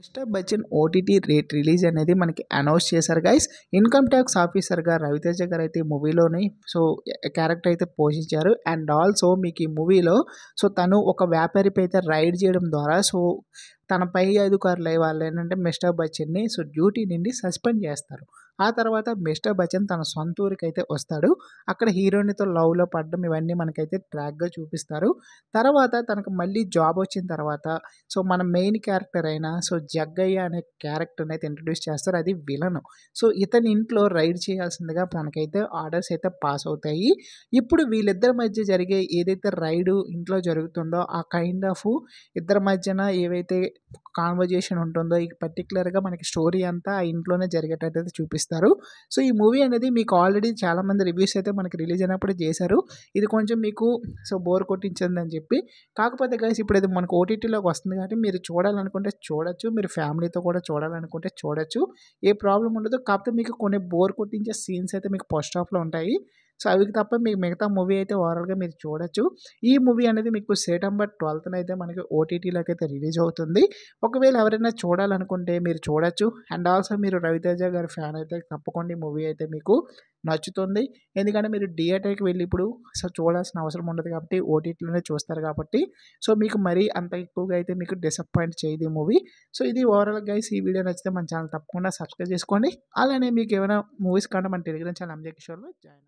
mister Bachchan OTT rate release అనేది మనకి announce చేశారు గైస్ ఇన్కమ్ ట్యాక్స్ ఆఫీసర్గా రవితేజ గారు అయితే మూవీలోని సో క్యారెక్టర్ అయితే పోషించారు అండ్ ఆల్సో మీకు ఈ మూవీలో సో తను ఒక వ్యాపారిపై అయితే రైడ్ చేయడం ద్వారా సో తన పై అధికారులు వాళ్ళు ఏంటంటే మిస్టర్ బచ్చన్ని సో డ్యూటీ నుండి సస్పెండ్ చేస్తారు ఆ తర్వాత మిస్టర్ బచ్చన్ తన సొంత ఊరికి అయితే వస్తాడు అక్కడ హీరోయిన్తో లవ్లో పడడం ఇవన్నీ మనకైతే ట్రాక్గా చూపిస్తారు తర్వాత తనకు మళ్ళీ జాబ్ వచ్చిన తర్వాత సో మన మెయిన్ క్యారెక్టర్ అయిన సో జగ్గయ్య అనే క్యారెక్టర్ని అయితే ఇంట్రడ్యూస్ చేస్తారు అది విలను సో ఇతని ఇంట్లో రైడ్ చేయాల్సిందిగా మనకైతే ఆర్డర్స్ అయితే పాస్ అవుతాయి ఇప్పుడు వీళ్ళిద్దరి మధ్య జరిగే ఏదైతే రైడు ఇంట్లో జరుగుతుందో ఆ కైండ్ ఆఫ్ ఇద్దరి మధ్యన ఏవైతే కాన్వర్జేషన్ ఉంటుందో ఈ పర్టికులర్గా మనకి స్టోరీ అంతా ఆ ఇంట్లోనే జరిగేటట్టు చూపిస్తారు సో ఈ మూవీ అనేది మీకు ఆల్రెడీ చాలామంది రివ్యూస్ అయితే మనకి రిలీజ్ అయినప్పుడు చేశారు ఇది కొంచెం మీకు సో బోర్ కొట్టించింది అని చెప్పి కాకపోతే గైస్ ఇప్పుడు ఇది మనకు ఓటీటీలోకి వస్తుంది కాబట్టి మీరు చూడాలనుకుంటే చూడొచ్చు మీరు ఫ్యామిలీతో కూడా చూడాలనుకుంటే చూడొచ్చు ఏ ప్రాబ్లం ఉండదు కాకపోతే మీకు కొన్ని బోర్ కొట్టించే సీన్స్ అయితే మీకు ఫస్ట్ హాఫ్లో ఉంటాయి సో అవి తప్ప మీకు మిగతా మూవీ అయితే ఓవరాల్గా మీరు చూడొచ్చు ఈ మూవీ అనేది మీకు సెప్టెంబర్ ట్వెల్త్న అయితే మనకి ఓటీటీలోకి అయితే రిలీజ్ అవుతుంది ఒకవేళ ఎవరైనా చూడాలనుకుంటే మీరు చూడొచ్చు అండ్ ఆల్సో మీరు రవితేజ గారి ఫ్యాన్ అయితే తప్పకుండా ఈ మూవీ అయితే మీకు నచ్చుతుంది ఎందుకంటే మీరు థియేటర్కి వెళ్ళి ఇప్పుడు సో చూడాల్సిన అవసరం ఉండదు కాబట్టి ఓటీటీలోనే చూస్తారు కాబట్టి సో మీకు మరీ అంత ఎక్కువగా అయితే మీకు డిసప్పాయింట్ చేయదు ఈ మూవీ సో ఇది ఓవరాల్ గైస్ ఈ వీడియో నచ్చితే మన ఛానల్ తప్పకుండా సబ్స్క్రైబ్ చేసుకోండి అలానే మీకు ఏమైనా మూవీస్ కానీ మన టెలిగ్రామ్ ఛానల్ అంజయ్ జాయిన్